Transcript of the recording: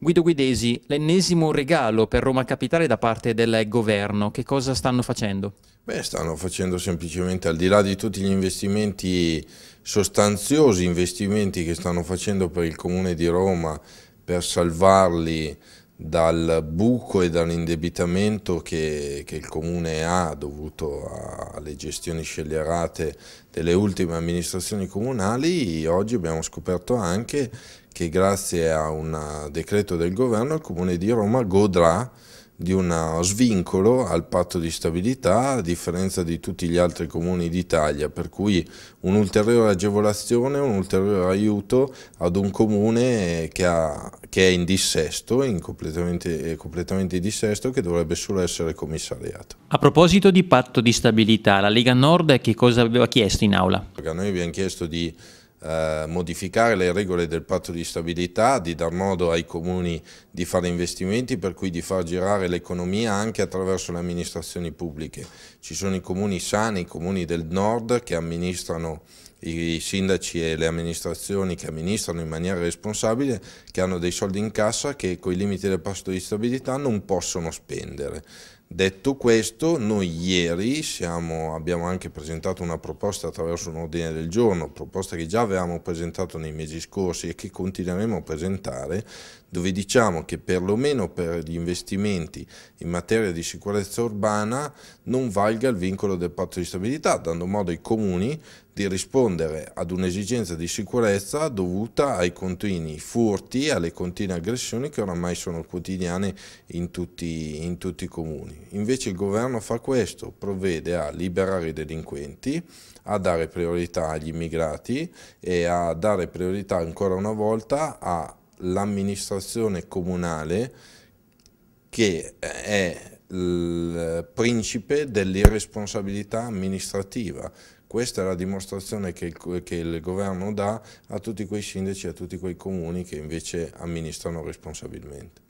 Guido Guidesi, l'ennesimo regalo per Roma Capitale da parte del governo, che cosa stanno facendo? Beh, stanno facendo semplicemente, al di là di tutti gli investimenti sostanziosi, investimenti che stanno facendo per il Comune di Roma per salvarli dal buco e dall'indebitamento che, che, il comune ha dovuto alle gestioni scellerate delle ultime amministrazioni comunali, oggi abbiamo scoperto anche che grazie a un decreto del governo il comune di Roma godrà di uno svincolo al patto di stabilità a differenza di tutti gli altri comuni d'Italia, per cui un'ulteriore agevolazione, un ulteriore aiuto ad un comune che, ha, che è in dissesto, in completamente, completamente in dissesto, che dovrebbe solo essere commissariato. A proposito di patto di stabilità, la Lega Nord che cosa aveva chiesto in aula? Noi abbiamo chiesto di eh, modificare le regole del patto di stabilità, di dar modo ai comuni di fare investimenti, per cui di far girare l'economia anche attraverso le amministrazioni pubbliche. Ci sono i comuni sani, i comuni del nord che amministrano i sindaci e le amministrazioni che amministrano in maniera responsabile, che hanno dei soldi in cassa che con i limiti del passo di stabilità non possono spendere. Detto questo, noi ieri siamo, abbiamo anche presentato una proposta attraverso un ordine del giorno, proposta che già avevamo presentato nei mesi scorsi e che continueremo a presentare, dove diciamo che perlomeno per gli investimenti in materia di sicurezza urbana non valga il vincolo del patto di stabilità, dando modo ai comuni di rispondere ad un'esigenza di sicurezza dovuta ai continui furti, e alle continue aggressioni che oramai sono quotidiane in tutti, in tutti i comuni. Invece il governo fa questo, provvede a liberare i delinquenti, a dare priorità agli immigrati e a dare priorità ancora una volta all'amministrazione comunale che è il principe dell'irresponsabilità amministrativa questa è la dimostrazione che il, che il governo dà a tutti quei sindaci e a tutti quei comuni che invece amministrano responsabilmente.